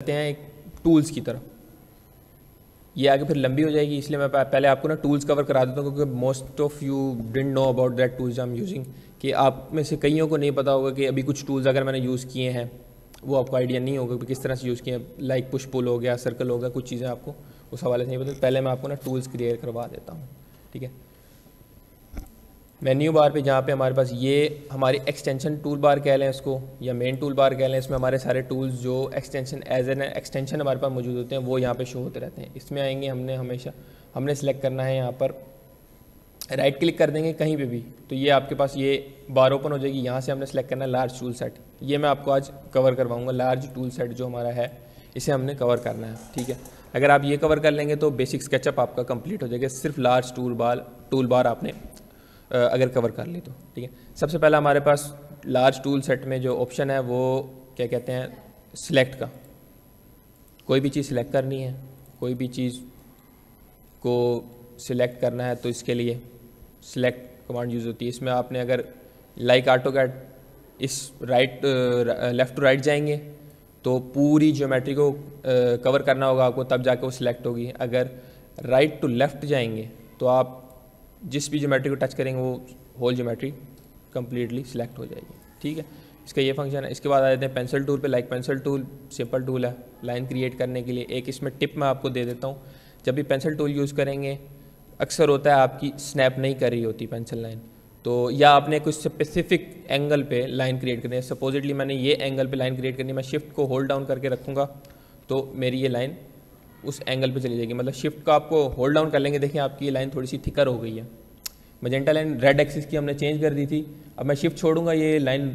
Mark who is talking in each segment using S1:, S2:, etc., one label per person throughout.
S1: करते हैं एक टूल्स की तरफ ये आगे फिर लंबी हो जाएगी इसलिए मैं पहले आपको ना टूल्स कवर करा देता हूँ क्योंकि most of you don't know about that tools I am using कि आप में से कईयों को नहीं पता होगा कि अभी कुछ टूल्स अगर मैंने यूज़ किए हैं वो आपको आइडिया नहीं होगा कि किस तरह से यूज़ किए हैं लाइक पुश पुल हो गया सर्कल हो गया कुछ चीज़ें आपको उस हवाले से नहीं पता पहले मैं आपको ना टूल्स क्लियर करवा देता हूँ ठीक है मेन्यू बार पे जहाँ पे हमारे पास ये हमारी एक्सटेंशन टूल बार कह लें इसको या मेन टूल बार कह लें इसमें हमारे सारे टूल्स जो एक्सटेंशन एज एन एक्सटेंशन हमारे पास मौजूद होते हैं वो यहाँ पे शो होते रहते हैं इसमें आएंगे हमने हमेशा हमने सेलेक्ट करना है यहाँ पर राइट right क्लिक कर देंगे कहीं पे भी तो ये आपके पास ये बार ओपन हो जाएगी यहाँ से हमने सेलेक्ट करना है लार्ज टूल सेट ये मैं आपको आज कवर करवाऊँगा लार्ज टूल सेट जो हमारा है इसे हमने कवर करना है ठीक है अगर आप ये कवर कर लेंगे तो बेसिक स्केचअप आपका कंप्लीट हो जाएगा सिर्फ large tool bar tool bar आपने अगर कवर कर ले तो ठीक है सबसे पहला हमारे पास लार्ज टूल सेट में जो ऑप्शन है वो क्या कहते हैं सिलेक्ट का कोई भी चीज़ सिलेक्ट करनी है कोई भी चीज़ को सिलेक्ट करना है तो इसके लिए सिलेक्ट कमांड यूज़ होती है इसमें आपने अगर लाइक आटो कैट इस राइट लेफ़्ट टू राइट जाएंगे तो पूरी ज्योमेट्री को कवर करना होगा आपको तब जाके वो सिलेक्ट होगी अगर राइट टू लेफ़्ट जाएंगे तो आप जिस भी ज्योमेट्री को टच करेंगे वो होल ज्योमेट्री कम्प्लीटली सिलेक्ट हो जाएगी ठीक है इसका ये फंक्शन है इसके बाद आ जाते हैं पेंसिल टूल पे like pencil tool simple tool है लाइन क्रिएट करने के लिए एक इसमें टिप मैं आपको दे देता हूँ जब भी पेंसिल टूल यूज़ करेंगे अक्सर होता है आपकी स्नैप नहीं कर रही होती पेंसिल लाइन तो या आपने कुछ स्पेसिफिक एंगल पे लाइन क्रिएट करनी है सपोजिटली मैंने ये एंगल पे लाइन क्रिएट करनी है मैं शिफ्ट को होल्ड डाउन करके रखूँगा तो मेरी ये लाइन उस एंगल पे चली जाएगी मतलब शिफ्ट का आपको होल्ड डाउन कर लेंगे देखिए आपकी लाइन थोड़ी सी थिकर हो गई है मजेंटा लाइन रेड एक्सिस की हमने चेंज कर दी थी अब मैं शिफ्ट छोड़ूंगा ये लाइन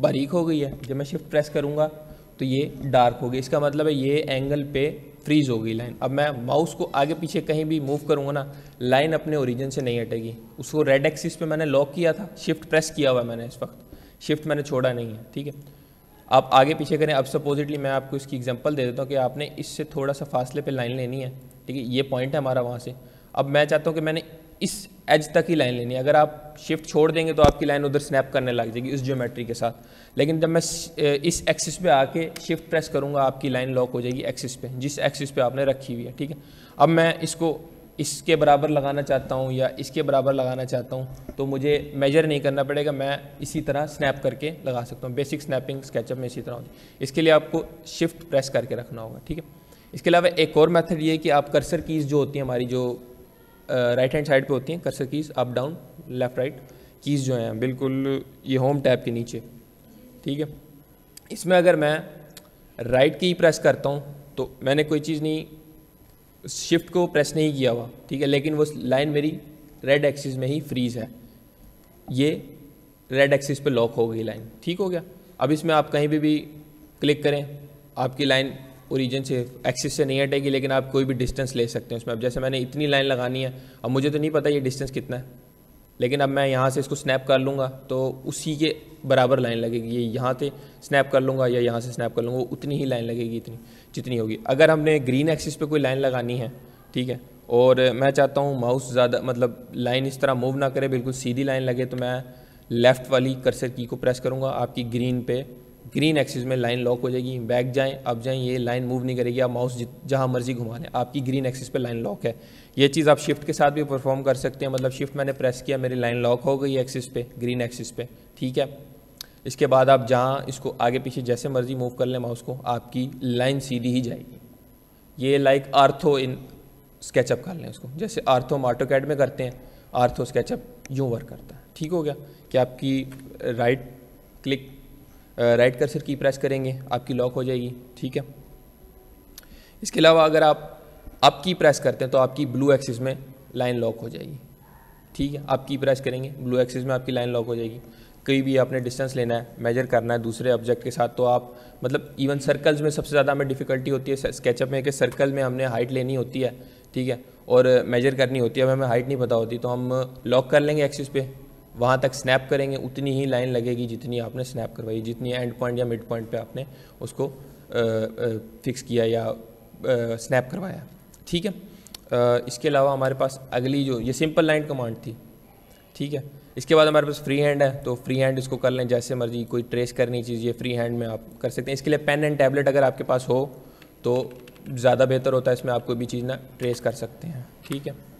S1: बारीक हो गई है जब मैं शिफ्ट प्रेस करूँगा तो ये डार्क हो गई इसका मतलब है ये एंगल पे फ्रीज हो गई लाइन अब मैं माउस को आगे पीछे कहीं भी मूव करूँगा ना लाइन अपने ओरिजिन से नहीं हटेगी उसको रेड एक्सिस पे मैंने लॉक किया था शिफ्ट प्रेस किया हुआ मैंने इस वक्त शिफ्ट मैंने छोड़ा नहीं है ठीक है आप आगे पीछे करें अब सपोजिटली मैं आपको इसकी एग्जांपल दे देता हूँ कि आपने इससे थोड़ा सा फासले पे लाइन लेनी है ठीक है ये पॉइंट है हमारा वहाँ से अब मैं चाहता हूँ कि मैंने इस एज तक ही लाइन लेनी है अगर आप शिफ्ट छोड़ देंगे तो आपकी लाइन उधर स्नैप करने लग जाएगी इस ज्योमेट्री के साथ लेकिन जब मैं इस एक्सिस पे आके शिफ्ट प्रेस करूँगा आपकी लाइन लॉक हो जाएगी एक्सिस पे जिस एक्सिस पे आपने रखी हुई है ठीक है अब मैं इसको इसके बराबर लगाना चाहता हूँ या इसके बराबर लगाना चाहता हूँ तो मुझे मेजर नहीं करना पड़ेगा मैं इसी तरह स्नैप करके लगा सकता हूँ बेसिक स्नैपिंग स्केचअप में इसी तरह होती इसके लिए आपको शिफ्ट प्रेस करके रखना होगा ठीक है इसके अलावा एक और मेथड ये है कि आप कर्सर कीज़ जो होती हैं हमारी जो राइट हैंड साइड पे होती हैं cursor keys up down left right keys जो हैं बिल्कुल ये होम टैब के नीचे ठीक है इसमें अगर मैं राइट की प्रेस करता हूँ तो मैंने कोई चीज़ नहीं शिफ्ट को प्रेस नहीं किया हुआ ठीक है लेकिन वो लाइन मेरी रेड एक्सिस में ही फ्रीज है ये रेड एक्सिस पे लॉक हो गई लाइन ठीक हो गया अब इसमें आप कहीं भी भी क्लिक करें आपकी लाइन ओरिजिन से एक्सिस से नहीं हटेगी लेकिन आप कोई भी डिस्टेंस ले सकते हैं उसमें अब जैसे मैंने इतनी लाइन लगानी है अब मुझे तो नहीं पता ये डिस्टेंस कितना है लेकिन अब मैं यहाँ से इसको स्नैप कर लूँगा तो उसी के बराबर लाइन लगेगी ये यहाँ से स्नैप कर लूँगा या यहाँ से स्नैप कर लूँगा उतनी ही लाइन लगेगी इतनी जितनी होगी अगर हमने ग्रीन एक्सिस पे कोई लाइन लगानी है ठीक है और मैं चाहता हूँ माउस ज़्यादा मतलब लाइन इस तरह मूव ना करे बिल्कुल सीधी लाइन लगे तो मैं लेफ़्ट वाली कर्सर की को प्रेस करूँगा आपकी ग्रीन पे ग्रीन एक्सिस में लाइन लॉक हो जाएगी बैक जाएं अब जाएं ये लाइन मूव नहीं करेगी आप माउस जहां मर्जी घुमा लें आपकी ग्रीन एक्सिस पे लाइन लॉक है ये चीज़ आप शिफ्ट के साथ भी परफॉर्म कर सकते हैं मतलब शिफ्ट मैंने प्रेस किया मेरी लाइन लॉक हो गई एक्सिस पे ग्रीन एक्सिस पे ठीक है इसके बाद आप जहाँ इसको आगे पीछे जैसे मर्जी मूव कर लें माउस को आपकी लाइन सीधी ही जाएगी ये लाइक आर्थो इन स्केचअप कर लें उसको जैसे आर्थो हम आटो कैड में करते हैं आर्थो स्केचअप यूँ वर्क करता है ठीक हो गया कि आपकी राइट क्लिक राइट कर्सर की प्रेस करेंगे आपकी लॉक हो जाएगी ठीक है इसके अलावा अगर आप अप की प्रेस करते हैं तो आपकी ब्लू एक्सिस में लाइन लॉक हो जाएगी ठीक है आप की प्रेस करेंगे ब्लू एक्सिस में आपकी लाइन लॉक हो जाएगी कहीं भी आपने डिस्टेंस लेना है मेजर करना है दूसरे ऑब्जेक्ट के साथ तो आप मतलब इवन सर्कल्स में सबसे ज़्यादा हमें डिफिकल्टी होती है स्केचअप में कि सर्कल में हमने हाइट लेनी होती है ठीक है और मेजर करनी होती है अब हमें हाइट नहीं पता होती तो हम लॉक कर लेंगे एक्सिस पे वहाँ तक स्नैप करेंगे उतनी ही लाइन लगेगी जितनी आपने स्नैप करवाई जितनी एंड पॉइंट या मिड पॉइंट पे आपने उसको फिक्स किया या स्नैप करवाया ठीक है इसके अलावा हमारे पास अगली जो ये सिंपल लाइन कमांड थी ठीक है इसके बाद हमारे पास फ्री हैंड है तो फ्री हैंड इसको कर लें जैसे मर्जी कोई ट्रेस करनी चीज़ ये फ्री हैंड में आप कर सकते हैं इसके लिए पेन एंड टैबलेट अगर आपके पास हो तो ज़्यादा बेहतर होता है इसमें आप कोई भी चीज़ ना ट्रेस कर सकते हैं ठीक है